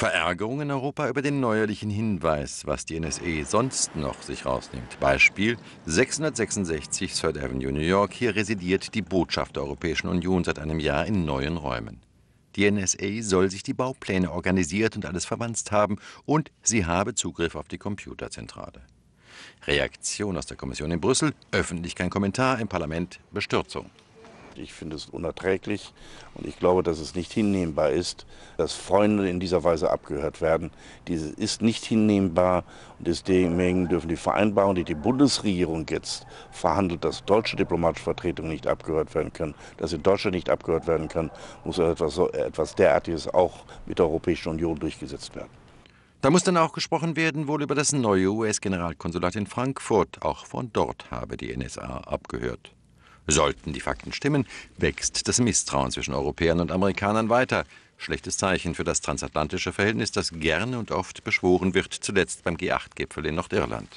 Verärgerung in Europa über den neuerlichen Hinweis, was die NSA e sonst noch sich rausnimmt. Beispiel 666 Third Avenue, New York. Hier residiert die Botschaft der Europäischen Union seit einem Jahr in neuen Räumen. Die NSA e soll sich die Baupläne organisiert und alles verwandt haben und sie habe Zugriff auf die Computerzentrale. Reaktion aus der Kommission in Brüssel, öffentlich kein Kommentar, im Parlament Bestürzung. Ich finde es unerträglich und ich glaube, dass es nicht hinnehmbar ist, dass Freunde in dieser Weise abgehört werden. Dies ist nicht hinnehmbar und deswegen dürfen die Vereinbarungen, die die Bundesregierung jetzt verhandelt, dass deutsche diplomatische Vertretungen nicht abgehört werden können, dass in Deutschland nicht abgehört werden kann, muss also etwas, so, etwas derartiges auch mit der Europäischen Union durchgesetzt werden. Da muss dann auch gesprochen werden, wohl über das neue US-Generalkonsulat in Frankfurt. Auch von dort habe die NSA abgehört. Sollten die Fakten stimmen, wächst das Misstrauen zwischen Europäern und Amerikanern weiter. Schlechtes Zeichen für das transatlantische Verhältnis, das gerne und oft beschworen wird, zuletzt beim G8-Gipfel in Nordirland.